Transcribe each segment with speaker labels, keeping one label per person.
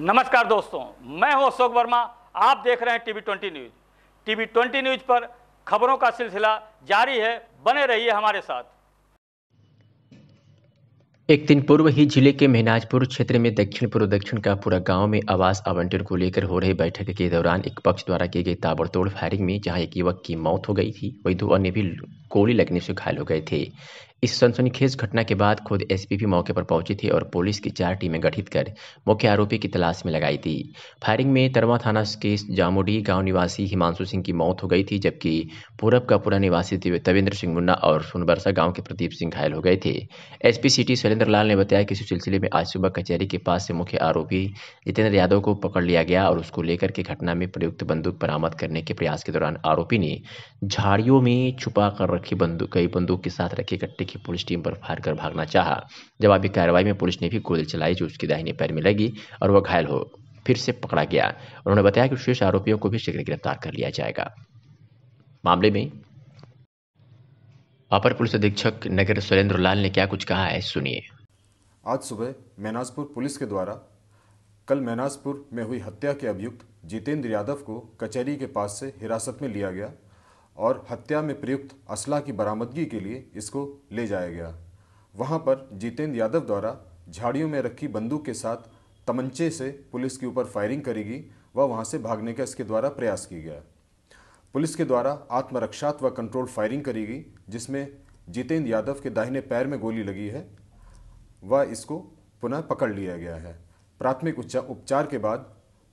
Speaker 1: नमस्कार दोस्तों मैं हूं अशोक वर्मा आप देख रहे हैं TV twenty news TV twenty news पर खबरों का सिलसिला जारी है बने रहिए हमारे साथ
Speaker 2: एक दिन पूर्व ही जिले के मेहनाजपुर क्षेत्र में दक्षिण पूर्व दक्षिण का पूरा गांव में आवास आवंटन को लेकर हो रही बैठक के दौरान एक पक्ष द्वारा की गई ताबड़तोड़ फायरिंग में जहां एक युवक की मौत हो गई थी वहीं दो अन्य भी गोली लगने से घायल हो गए थे इस सनसनीखेज घटना के बाद खुद एसपीपी मौके पर पहुंची थी और पुलिस की चार टीमें गठित कर मुख्य आरोपी की तलाश में लगाई थी फायरिंग में तरवा थाना के जामुडी गांव निवासी हिमांशु सिंह की मौत हो गई थी जबकि पूरब का पूरा निवासी तविंद्र सिंह मुन्ना और सोनबरसा गांव के प्रदीप सिंह घायल हो गए थे एस सिटी शैलेंद्र लाल ने बताया कि इस सिलसिले में आज सुबह कचहरी के पास से मुख्य आरोपी जितेंद्र यादव को पकड़ लिया गया और उसको लेकर के घटना में प्रयुक्त बंदूक बरामद करने के प्रयास के दौरान आरोपी ने झाड़ियों में छुपा कर रखी बंदूक कई बंदूक के साथ रखी कट्टे की पुलिस टीम पर फायर कर भागना चाहा जवाबी कार्रवाई में पुलिस ने भी गोली चलाई जो उसके दाहिने पैर में लगी और वह घायल हो फिर से पकड़ा गया उन्होंने बताया कि शेष आरोपियों को भी शीघ्र गिरफ्तार कर लिया जाएगा मामले में अपर पुलिस अधीक्षक नगर सुरेंद्र लाल ने क्या कुछ कहा है सुनिए
Speaker 1: आज सुबह मैनाजपुर पुलिस के द्वारा कल मैनाजपुर में हुई हत्या के अभियुक्त जितेंद्र यादव को कचहरी के पास से हिरासत में लिया गया और हत्या में प्रयुक्त असला की बरामदगी के लिए इसको ले जाया गया वहाँ पर जितेंद्र यादव द्वारा झाड़ियों में रखी बंदूक के साथ तमंचे से पुलिस के ऊपर फायरिंग करेगी व वहाँ से भागने का इसके द्वारा प्रयास किया गया पुलिस के द्वारा आत्मरक्षात व कंट्रोल फायरिंग करेगी जिसमें जितेंद्र यादव के दाहिने पैर में गोली लगी है व इसको पुनः पकड़ लिया गया है प्राथमिक उपचार के बाद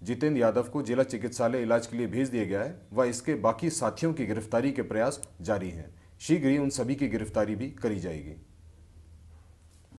Speaker 1: जितेंद्र यादव को जिला चिकित्सालय इलाज के लिए भेज दिया गया है व इसके बाकी साथियों की गिरफ्तारी के प्रयास जारी हैं शीघ्र ही उन सभी की गिरफ्तारी भी करी जाएगी